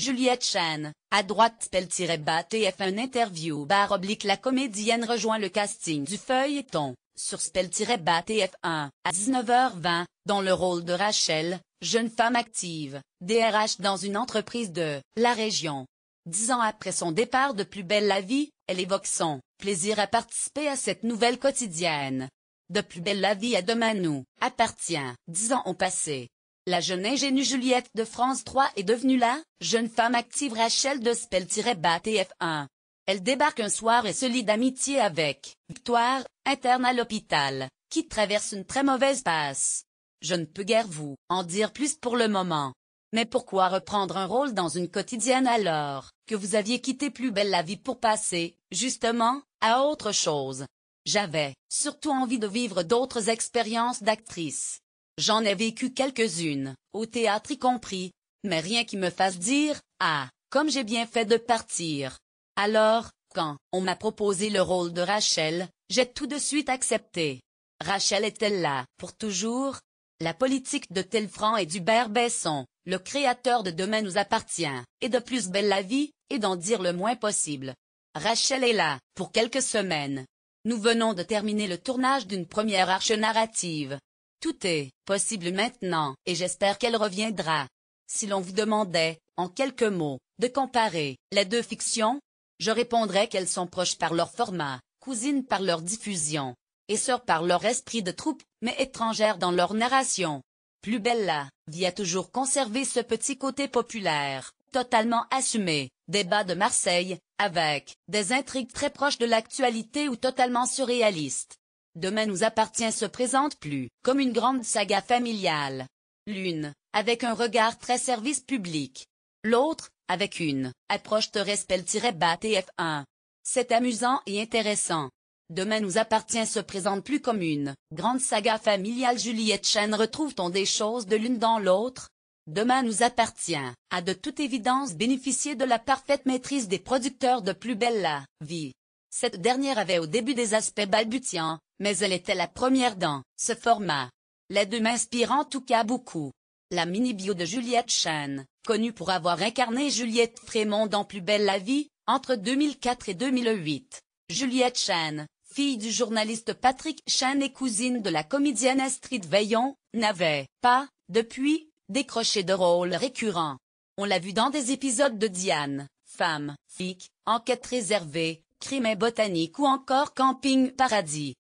Juliette Chan, à droite spell-bat TF1 interview barre oblique la comédienne rejoint le casting du feuilleton, sur spell-bat TF1, à 19h20, dans le rôle de Rachel, jeune femme active, DRH dans une entreprise de la région. Dix ans après son départ de Plus belle la vie, elle évoque son plaisir à participer à cette nouvelle quotidienne. De Plus belle la vie à demain nous appartient. Dix ans ont passé. La jeune ingénue Juliette de France 3 est devenue la jeune femme active Rachel de Spell-Bat et F1. Elle débarque un soir et se lie d'amitié avec Victoire, interne à l'hôpital, qui traverse une très mauvaise passe. Je ne peux guère vous en dire plus pour le moment. Mais pourquoi reprendre un rôle dans une quotidienne alors que vous aviez quitté plus belle la vie pour passer, justement, à autre chose J'avais surtout envie de vivre d'autres expériences d'actrice. J'en ai vécu quelques-unes, au théâtre y compris, mais rien qui me fasse dire, ah, comme j'ai bien fait de partir. Alors, quand on m'a proposé le rôle de Rachel, j'ai tout de suite accepté. Rachel est-elle là, pour toujours La politique de Telfranc et d'Hubert Besson, le créateur de Demain nous appartient, et de plus belle la vie, et d'en dire le moins possible. Rachel est là, pour quelques semaines. Nous venons de terminer le tournage d'une première arche narrative, tout est possible maintenant, et j'espère qu'elle reviendra. Si l'on vous demandait, en quelques mots, de comparer les deux fictions, je répondrais qu'elles sont proches par leur format, cousines par leur diffusion, et sœurs par leur esprit de troupe, mais étrangères dans leur narration. Plus Bella, vie toujours conservé ce petit côté populaire, totalement assumé, débat de Marseille, avec des intrigues très proches de l'actualité ou totalement surréalistes. Demain nous appartient se présente plus comme une grande saga familiale. L'une, avec un regard très service public. L'autre, avec une approche te respect-bat-f1. C'est amusant et intéressant. Demain nous appartient se présente plus comme une grande saga familiale Juliette Chen retrouve-t-on des choses de l'une dans l'autre Demain nous appartient à de toute évidence bénéficier de la parfaite maîtrise des producteurs de Plus belle la vie. Cette dernière avait au début des aspects balbutiants, mais elle était la première dans ce format. Les deux m'inspirent en tout cas beaucoup. La mini-bio de Juliette Chan, connue pour avoir incarné Juliette Frémont dans Plus belle la vie, entre 2004 et 2008. Juliette Chen, fille du journaliste Patrick Chan et cousine de la comédienne Astrid Veillon, n'avait pas, depuis, décroché de rôle récurrent. On l'a vu dans des épisodes de Diane, femme, fic, enquête réservée, et botanique ou encore Camping Paradis.